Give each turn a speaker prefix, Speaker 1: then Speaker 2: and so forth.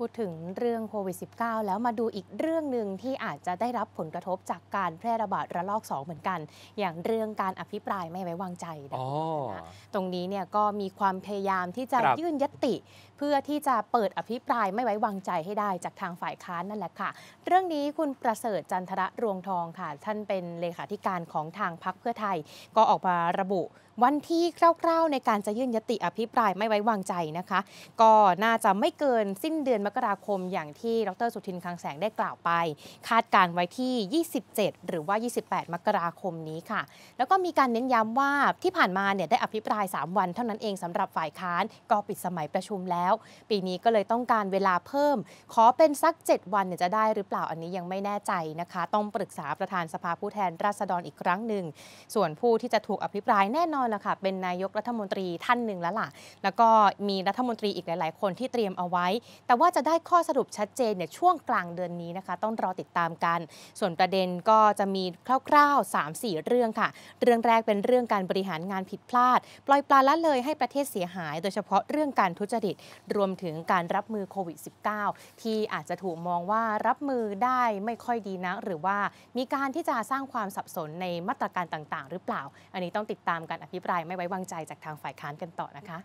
Speaker 1: พูดถึงเรื่องโควิด -19 แล้วมาดูอีกเรื่องหนึ่งที่อาจจะได้รับผลกระทบจากการแพร่ระบาดระลอก 2 เหมือนกัน อย่างเรื่องการอภิปรายไม่ไว้วางใจนะตรงนี้เนี่ยก็มีความพยายามที่จะยื่นยติเพื่อที่จะเปิดอภิปรายไม่ไว้วางใจให้ได้ จากทางฝ่ายค้านนั่นแหละค่ะ เรื่องนี้คุณประเสริฐจันทระรวงทองค่ะท่านเป็นเลขาธิการของทางพักเพื่อไทย ก็ออกมาระบุวันที่คร่าวๆในการจะยื่นยติอภิปรายไม่ไว้วางใจนะคะ ก็น่าจะไม่เกินสิ้นเดือนมกราคมอย่างที่ดร สุทิน คังแสงได้กล่าวไป คาดการไว้ที่ 27 หรือว่า 28 มกราคมนี้ค่ะ แล้วก็มีการเน้นย้ำว่าที่ผ่านมาเนี่ยได้อภิปราย 3 วันเท่านั้นเองสำหรับฝ่ายค้านก็ปิดสมัยประชุมแล้วปีนี้ก็เลยต้องการเวลาเพิ่ม ขอเป็นสัก 7 วันเนี่ยจะได้หรือเปล่าอันนี้ยังไม่แน่ใจนะคะ ต้องปรึกษาประธานสภาผู้แทนราษฎรอีกครั้งหนึ่งส่วนผู้ที่จะถูกอภิปรายแน่นอนละค่ะ เป็นนายกรัฐมนตรีท่านหนึ่งแล้วล่ะ แล้วก็มีรัฐมนตรีอีกหลายๆ คนที่เตรียมเอาไว้ แต่ว่าจะะได้ข้อสรุปชัดเจนเนี่ยช่วงกลางเดือนนี้นะคะ ต้องรอติดตามกัน ส่วนประเด็นก็จะมีคร่าวๆ3-4 เรื่องค่ะ เรื่องแรกเป็นเรื่องการบริหารงานผิดพลาด ปล่อยปลาละเลยให้ประเทศเสียหายโดยเฉพาะเรื่องการทุจริตรวมถึงการรับมือโควิด -19 ที่อาจจะถูกมองว่ารับมือได้ไม่ค่อยดีนักหรือว่ามีการที่จะสร้างความสับสนในมาตรการต่างๆ หรือเปล่า อันนี้ต้องติดตามการอภิปรายไม่ไว้วางใจจากทางฝ่ายค้านกันต่อนะคะ